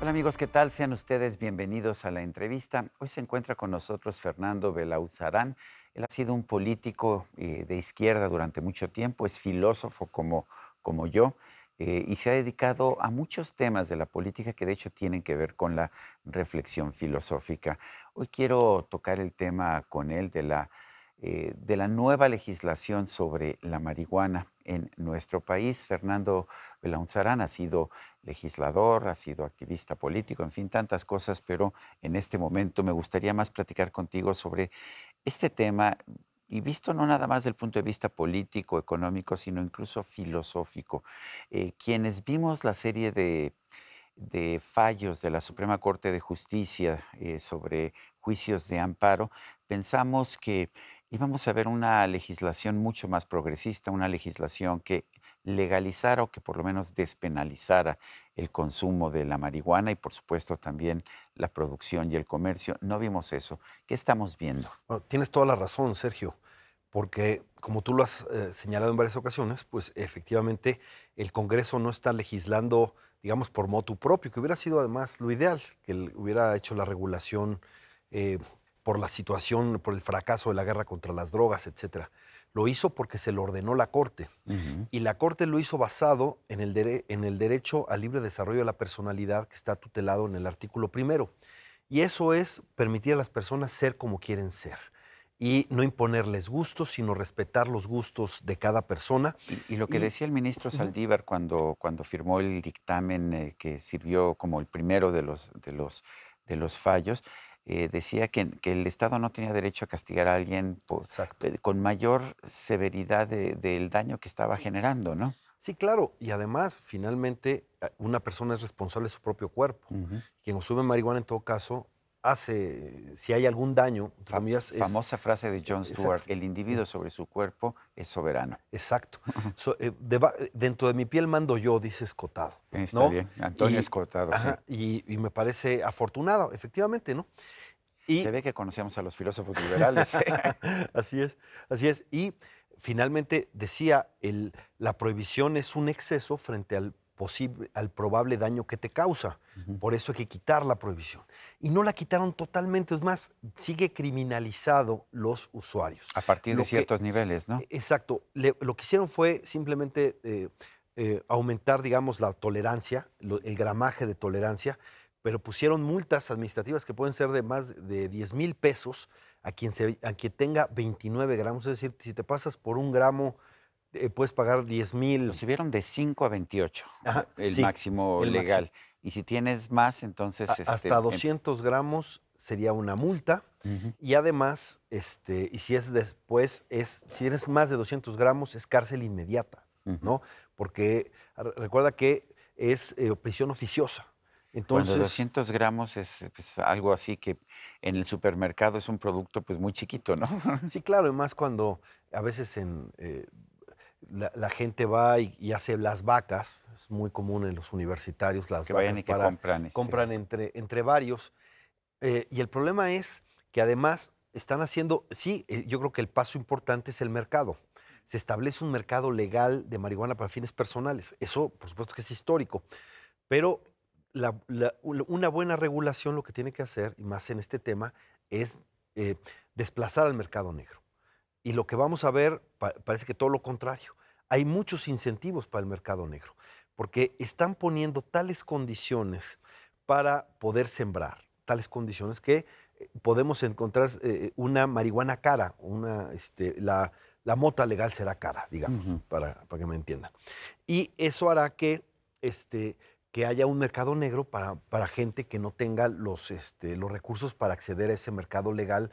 Hola amigos, ¿qué tal? Sean ustedes bienvenidos a la entrevista. Hoy se encuentra con nosotros Fernando Belauzarán. Él ha sido un político eh, de izquierda durante mucho tiempo, es filósofo como, como yo eh, y se ha dedicado a muchos temas de la política que de hecho tienen que ver con la reflexión filosófica. Hoy quiero tocar el tema con él de la, eh, de la nueva legislación sobre la marihuana en nuestro país. Fernando Belaunzarán ha sido legislador, ha sido activista político, en fin, tantas cosas, pero en este momento me gustaría más platicar contigo sobre este tema y visto no nada más del punto de vista político, económico, sino incluso filosófico. Eh, quienes vimos la serie de, fallos de la Suprema Corte de Justicia eh, sobre juicios de amparo, pensamos que vamos a ver una legislación mucho más progresista, una legislación que legalizara o que por lo menos despenalizara el consumo de la marihuana y por supuesto también la producción y el comercio. No vimos eso. ¿Qué estamos viendo? tienes toda la razón, Sergio, porque como tú lo has eh, señalado en varias ocasiones, pues efectivamente el Congreso no está legislando, digamos, por motu propio, que hubiera sido además lo ideal, que hubiera hecho la regulación eh, por la situación, por el fracaso de la guerra contra las drogas, etc., Lo hizo porque se lo ordenó la Corte. Y la Corte lo hizo basado en el, derecho al libre desarrollo de la personalidad que está tutelado en el artículo primero. Y eso es permitir a las personas ser como quieren ser y no imponerles gustos, sino respetar los gustos de cada persona. Y, lo que decía el ministro Saldívar cuando, cuando firmó el dictamen eh, que sirvió como el primero de los, de los fallos, eh, decía que, el Estado no tenía derecho a castigar a alguien eh, con mayor severidad del daño que estaba generando, ¿no? Sí, claro. Y además, finalmente, eh, una persona es responsable de su propio cuerpo. Quien consume marihuana, en todo caso, hace, si hay algún daño, familias famosa frase de John Stewart, el individuo sobre su cuerpo es soberano. Exacto. Eh, eh, dentro de mi piel mando yo, dice Escotado. Está ¿no? Antonio y, Escotado, Y, me parece afortunado, efectivamente, ¿no? Se ve que conocíamos a los filósofos liberales. ¿eh? así es, así es. Y finalmente decía, el, la prohibición es un exceso frente al posible, al probable daño que te causa. Por eso hay que quitar la prohibición. Y no la quitaron totalmente, es más, sigue criminalizado los usuarios. A partir de ciertos niveles, ¿no? E, exacto. lo que hicieron fue simplemente eh, eh, aumentar, digamos, la tolerancia, el gramaje de tolerancia, pero pusieron multas administrativas que pueden ser de más de 10 mil pesos a quien, se, a quien tenga 29 gramos. Es decir, si te pasas por un gramo eh, puedes pagar 10 mil. vieron de 5 a 28, el máximo legal. Y si tienes más, entonces... Este, hasta 200 em gramos sería una multa. Y además, este, y si es después, es, si tienes más de 200 gramos, es cárcel inmediata, ¿no? Porque recuerda que es eh, prisión oficiosa. Entonces, 200 gramos es eh, pues, algo así que en el supermercado es un producto pues muy chiquito, ¿no? Sí, claro, y más cuando a veces en, la, gente va y, hace las vacas, es muy común en los universitarios las que vayan y que este. compran, entre, entre varios. Eh, y el problema es que además están haciendo, sí, eh, yo creo que el paso importante es el mercado. Se establece un mercado legal de marihuana para fines personales. Eso, por supuesto que es histórico, pero una buena regulación lo que tiene que hacer, y más en este tema, es eh, desplazar al mercado negro. Y lo que vamos a ver parece que todo lo contrario hay muchos incentivos para el mercado negro, porque están poniendo tales condiciones para poder sembrar, tales condiciones que eh, podemos encontrar eh, una marihuana cara, una, este, la, mota legal será cara, digamos, para, para, que me entiendan. Y eso hará que, este, que haya un mercado negro para, para gente que no tenga los, este, los recursos para acceder a ese mercado legal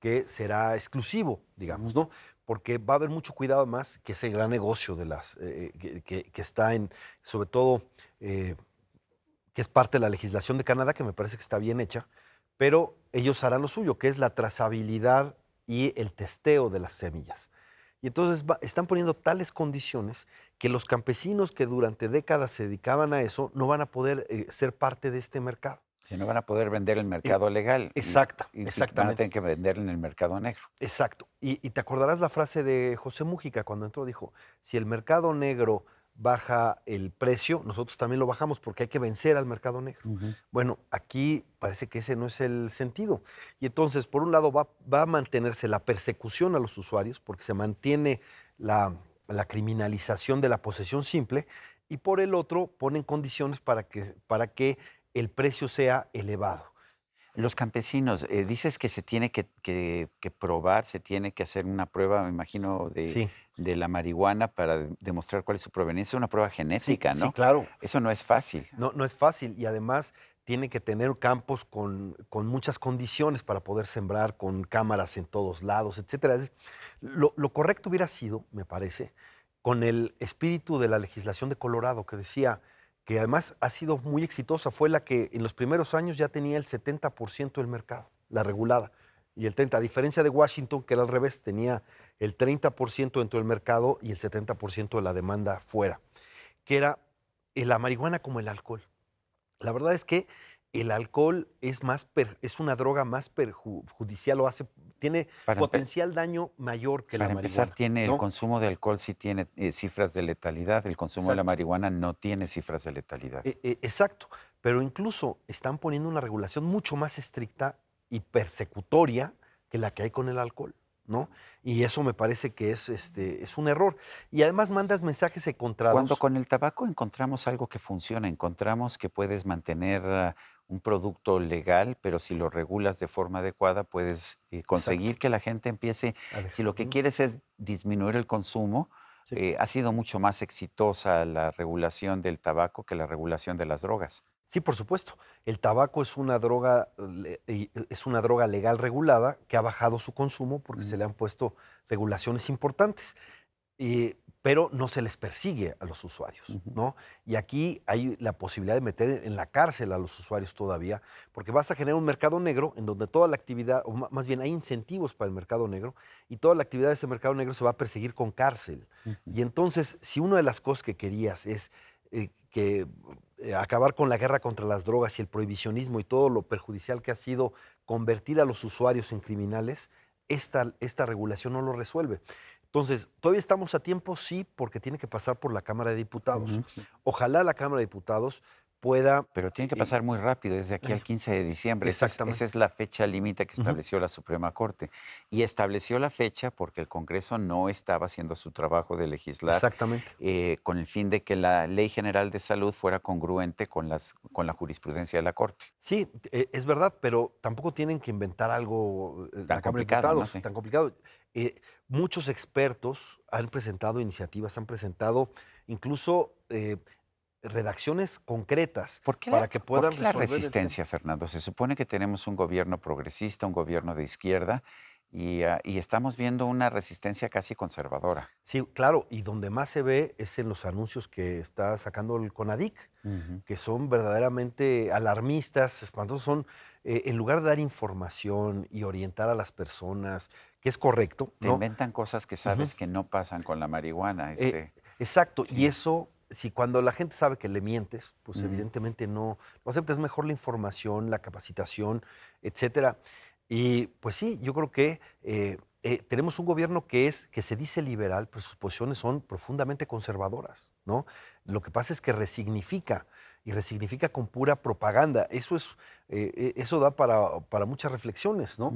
que será exclusivo, digamos, ¿no? porque va a haber mucho cuidado más que ese gran negocio de las, eh, eh, que, está en, sobre todo, eh, que es parte de la legislación de Canadá, que me parece que está bien hecha, pero ellos harán lo suyo, que es la trazabilidad y el testeo de las semillas. Y entonces están poniendo tales condiciones que los campesinos que durante décadas se dedicaban a eso no van a poder ser parte de este mercado. Si no van a poder vender en el mercado legal. Exacto, exactamente. van a tener que vender en el mercado negro. Exacto. Y, te acordarás la frase de José Mújica cuando entró, dijo, si el mercado negro baja el precio, nosotros también lo bajamos porque hay que vencer al mercado negro. Bueno, aquí parece que ese no es el sentido. Y entonces, por un lado, va, a mantenerse la persecución a los usuarios porque se mantiene la, criminalización de la posesión simple y por el otro ponen condiciones para que, para que el precio sea elevado. Los campesinos, eh, dices que se tiene que, probar, se tiene que hacer una prueba, me imagino, de, la marihuana para demostrar cuál es su proveniencia, una prueba genética, ¿no? Sí, claro. Eso no es fácil. No, no es fácil y además tiene que tener campos con, muchas condiciones para poder sembrar, con cámaras en todos lados, etc. lo correcto hubiera sido, me parece, con el espíritu de la legislación de Colorado que decía que además ha sido muy exitosa, fue la que en los primeros años ya tenía el 70% del mercado, la regulada, y el 30%, a diferencia de Washington, que era al revés, tenía el 30% dentro del mercado y el 70% de la demanda fuera, que era eh, la marihuana como el alcohol. La verdad es que el alcohol es, más es una droga más perjudicial o hace, tiene potencial daño mayor que la marihuana. Para empezar, tiene el consumo de alcohol sí tiene eh, cifras de letalidad, el consumo de la marihuana no tiene cifras de letalidad. E, e, exacto, pero incluso están poniendo una regulación mucho más estricta y persecutoria que la que hay con el alcohol. ¿No? Y eso me parece que es, este, es un error. Y además mandas mensajes encontrados. Cuando con el tabaco encontramos algo que funciona, encontramos que puedes mantener ah, un producto legal, pero si lo regulas de forma adecuada, puedes eh, conseguir que la gente empiece, si lo que quieres es disminuir el consumo, eh, ha sido mucho más exitosa la regulación del tabaco que la regulación de las drogas. Sí, por supuesto. El tabaco es una droga, e, es una droga legal regulada que ha bajado su consumo porque se le han puesto regulaciones importantes pero no se les persigue a los usuarios, ¿no? Y aquí hay la posibilidad de meter en la cárcel a los usuarios todavía, porque vas a generar un mercado negro en donde toda la actividad, o más bien hay incentivos para el mercado negro, y toda la actividad de ese mercado negro se va a perseguir con cárcel. Y entonces, si una de las cosas que querías es eh, que eh, acabar con la guerra contra las drogas y el prohibicionismo y todo lo perjudicial que ha sido convertir a los usuarios en criminales, esta regulación no lo resuelve. Entonces, ¿todavía estamos a tiempo? Sí, porque tiene que pasar por la Cámara de Diputados. Ojalá la Cámara de Diputados pueda... Pero tiene que pasar muy rápido, desde aquí al 15 de diciembre. Esa es, la fecha límite que estableció la Suprema Corte. Y estableció la fecha porque el Congreso no estaba haciendo su trabajo de legislar. Exactamente. Eh, con el fin de que la Ley General de Salud fuera congruente con, las, con la jurisprudencia de la Corte. Sí, e, es verdad, pero tampoco tienen que inventar algo eh, tan, complicado, tan eh, complicado. muchos expertos han presentado iniciativas, han presentado incluso redacciones concretas ¿Por qué para que puedan ¿por qué la este resistencia, Fernando? Se supone que tenemos un gobierno progresista, un gobierno de izquierda, ah, y, estamos viendo una resistencia casi conservadora. Sí, claro, y donde más se ve es en los anuncios que está sacando el CONADIC, que son verdaderamente alarmistas, cuando son, eh, en lugar de dar información y orientar a las personas, que es correcto. Te inventan cosas que sabes que no pasan con la marihuana. Eh, este, exacto, y eso si cuando la gente sabe que le mientes, pues evidentemente no, lo aceptas mejor la información, la capacitación, etcétera. Y pues sí, yo creo que eh, eh, tenemos un gobierno que es que se dice liberal, pero sus posiciones son profundamente conservadoras, ¿no? Lo que pasa es que resignifica y resignifica con pura propaganda. Eso es, eh, eso da para, para, muchas reflexiones, ¿no?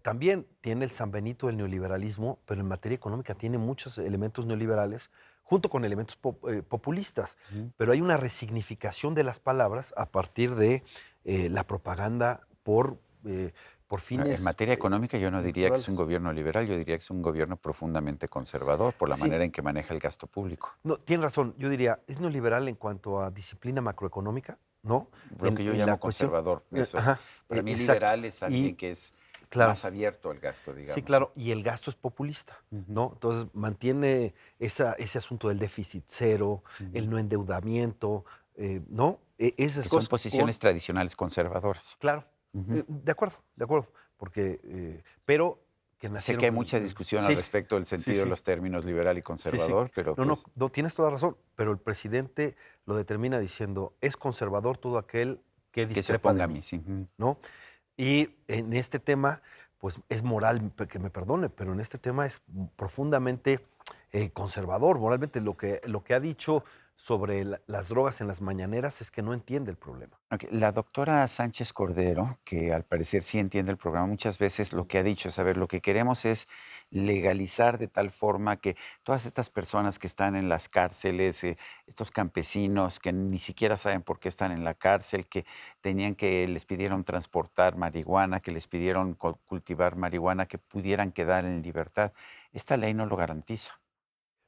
también tiene el San Benito del neoliberalismo, pero en materia económica tiene muchos elementos neoliberales junto con elementos eh, populistas. Pero hay una resignificación de las palabras a partir de eh, la propaganda por, eh, por ah, fines... En materia económica yo no diría que es un gobierno liberal, yo diría que es un gobierno profundamente conservador por la manera en que maneja el gasto público. No, tiene razón. Yo diría, es no liberal en cuanto a disciplina macroeconómica, ¿no? Lo que yo llamo conservador. Eso. Para mí liberal es alguien que es más abierto al gasto, digamos. Sí, claro, y el gasto es populista, ¿no? Entonces mantiene ese asunto del déficit cero, el no endeudamiento, eh, ¿no? E, esas Son posiciones tradicionales conservadoras. Claro, eh, de acuerdo, de acuerdo, porque, eh, pero que sé que hay mucha discusión al respecto del sentido de los términos liberal y conservador, pero... No, no, pues tienes toda razón, pero el presidente lo determina diciendo, es conservador todo aquel que discrepa que mí ¿no? Y en este tema, pues es moral, que me perdone, pero en este tema es profundamente eh, conservador, moralmente lo que, lo que ha dicho sobre las drogas en las mañaneras es que no entiende el problema. La doctora Sánchez Cordero, que al parecer sí entiende el programa, muchas veces lo que ha dicho es, a ver, lo que queremos es legalizar de tal forma que todas estas personas que están en las cárceles, eh, estos campesinos que ni siquiera saben por qué están en la cárcel, que tenían que les pidieron transportar marihuana, que les pidieron cultivar marihuana, que pudieran quedar en libertad, esta ley no lo garantiza.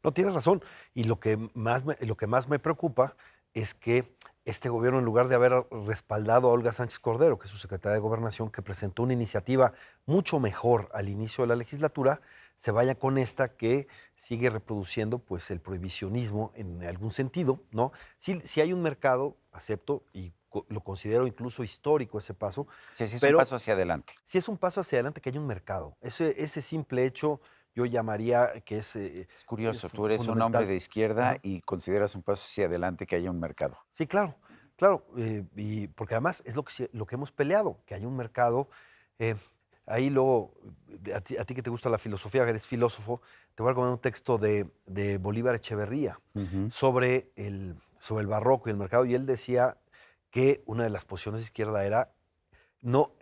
No, tienes razón. Y lo que más me, lo que más me preocupa es que este gobierno, en lugar de haber respaldado a Olga Sánchez Cordero, que es su secretaria de Gobernación, que presentó una iniciativa mucho mejor al inicio de la legislatura, se vaya con esta que sigue reproduciendo pues, el prohibicionismo en algún sentido. ¿no? Si, hay un mercado, acepto, y lo considero incluso histórico ese paso. Si es un paso hacia adelante. Si es un paso hacia adelante que hay un mercado. Ese, ese simple hecho yo llamaría que es... Eh, es curioso, tú eres un hombre de izquierda y consideras un paso hacia adelante que haya un mercado. Sí, claro, claro, eh, y porque además es lo que, lo que hemos peleado, que haya un mercado. Eh, ahí luego, a ti, que te gusta la filosofía, que eres filósofo, te voy a recomendar un texto de, Bolívar Echeverría sobre, el, sobre el barroco y el mercado, y él decía que una de las posiciones de izquierda era no,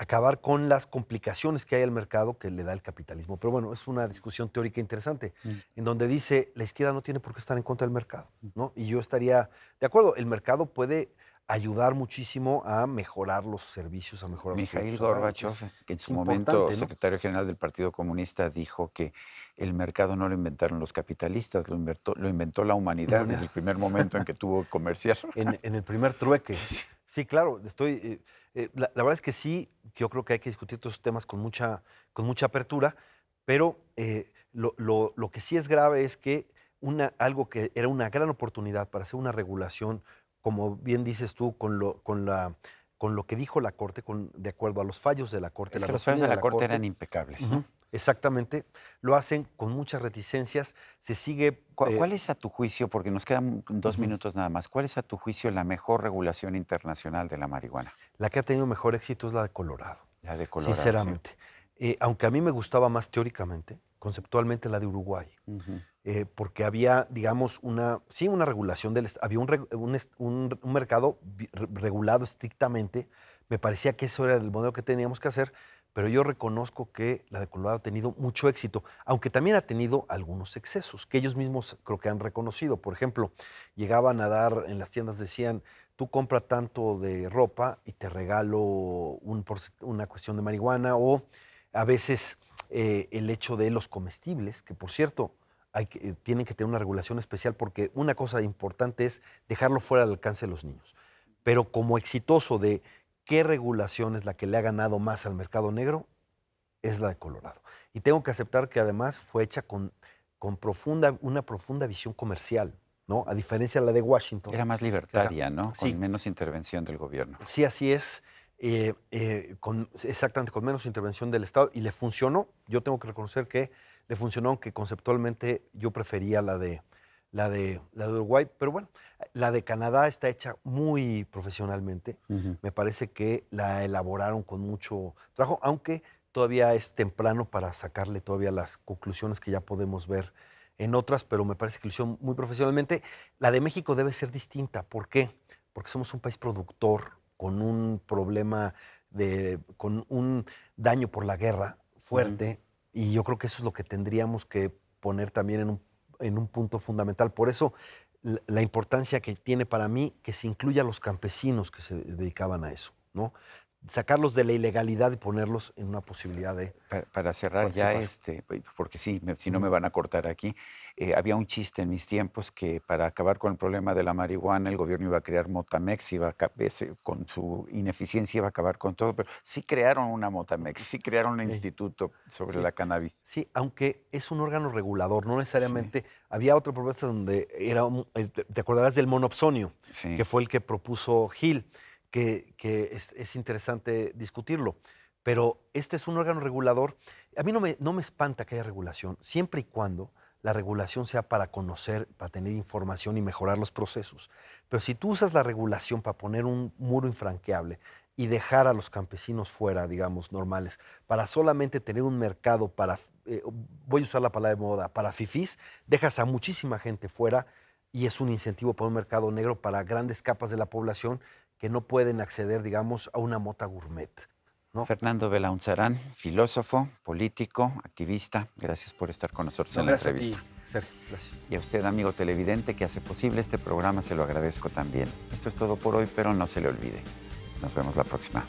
acabar con las complicaciones que hay al mercado que le da el capitalismo. Pero bueno, es una discusión teórica interesante, mm. en donde dice, la izquierda no tiene por qué estar en contra del mercado, mm. ¿no? Y yo estaría de acuerdo, el mercado puede ayudar muchísimo a mejorar los servicios, a mejorar Mijail los Gorbachev, que en su momento secretario general del Partido Comunista, dijo que el mercado no lo inventaron los capitalistas, lo inventó, lo inventó la humanidad desde el primer momento en que tuvo que En, en el primer trueque. Sí, claro, estoy. Eh, eh, la, verdad es que sí, yo creo que hay que discutir todos esos temas con mucha, con mucha apertura, pero eh, lo, lo, lo, que sí es grave es que una, algo que era una gran oportunidad para hacer una regulación, como bien dices tú, con lo, con la, con lo que dijo la Corte, con, de acuerdo a los fallos de la Corte. los fallos de la, corte, eran impecables. ¿no? Exactamente, lo hacen con muchas reticencias, se sigue... Eh ¿Cuál, es a tu juicio, porque nos quedan dos minutos nada más, cuál es a tu juicio la mejor regulación internacional de la marihuana? La que ha tenido mejor éxito es la de Colorado. La de Colorado. Sinceramente. Eh, aunque a mí me gustaba más teóricamente, conceptualmente la de Uruguay, eh, porque había, digamos, una, sí, una regulación del, había un, un mercado regulado estrictamente, me parecía que eso era el modelo que teníamos que hacer, pero yo reconozco que la de Colorado ha tenido mucho éxito, aunque también ha tenido algunos excesos que ellos mismos creo que han reconocido. Por ejemplo, llegaban a dar en las tiendas, decían, tú compra tanto de ropa y te regalo una cuestión de marihuana o a veces eh, el hecho de los comestibles, que por cierto, hay que, eh, tienen que tener una regulación especial porque una cosa importante es dejarlo fuera del alcance de los niños. Pero como exitoso de qué regulación es la que le ha ganado más al mercado negro, es la de Colorado. Y tengo que aceptar que además fue hecha con, con profunda, una profunda visión comercial. ¿no? A diferencia de la de Washington. Era más libertaria, ¿no? Con menos intervención del gobierno. Sí, así es. Eh, eh, exactamente, con menos intervención del Estado. Y le funcionó. Yo tengo que reconocer que le funcionó, aunque conceptualmente yo prefería la de, la de, la de Uruguay, pero bueno, la de Canadá está hecha muy profesionalmente. Me parece que la elaboraron con mucho trabajo, aunque todavía es temprano para sacarle todavía las conclusiones que ya podemos ver en otras, pero me parece que lo hicieron muy profesionalmente. La de México debe ser distinta. ¿Por qué? Porque somos un país productor con un problema de, con un daño por la guerra fuerte, y yo creo que eso es lo que tendríamos que poner también en un en un punto fundamental. Por eso la importancia que tiene para mí que se incluya a los campesinos que se dedicaban a eso. ¿no? sacarlos de la ilegalidad y ponerlos en una posibilidad de... Para, cerrar ya, este, pues, porque sí, si no me van a cortar aquí, eh, había un chiste en mis tiempos que para acabar con el problema de la marihuana el gobierno iba a crear Motamex, iba a, con su ineficiencia iba a acabar con todo, pero sí crearon una Motamex, sí crearon un instituto sobre la cannabis. Sí, aunque es un órgano regulador, no necesariamente... Había otra propuesta donde era, eh, te acordarás del monopsonio, que fue el que propuso Gil que, es, interesante discutirlo. Pero este es un órgano regulador. A mí no me, no me espanta que haya regulación, siempre y cuando la regulación sea para conocer, para tener información y mejorar los procesos. Pero si tú usas la regulación para poner un muro infranqueable y dejar a los campesinos fuera, digamos, normales, para solamente tener un mercado para, eh, voy a usar la palabra de moda, para fifis dejas a muchísima gente fuera y es un incentivo para un mercado negro para grandes capas de la población que no pueden acceder, digamos, a una mota gourmet. ¿no? Fernando Belaunzarán, filósofo, político, activista, gracias por estar con nosotros en la entrevista. A Sergio, gracias. Y a usted, amigo televidente, que hace posible este programa, se lo agradezco también. Esto es todo por hoy, pero no se le olvide. Nos vemos la próxima.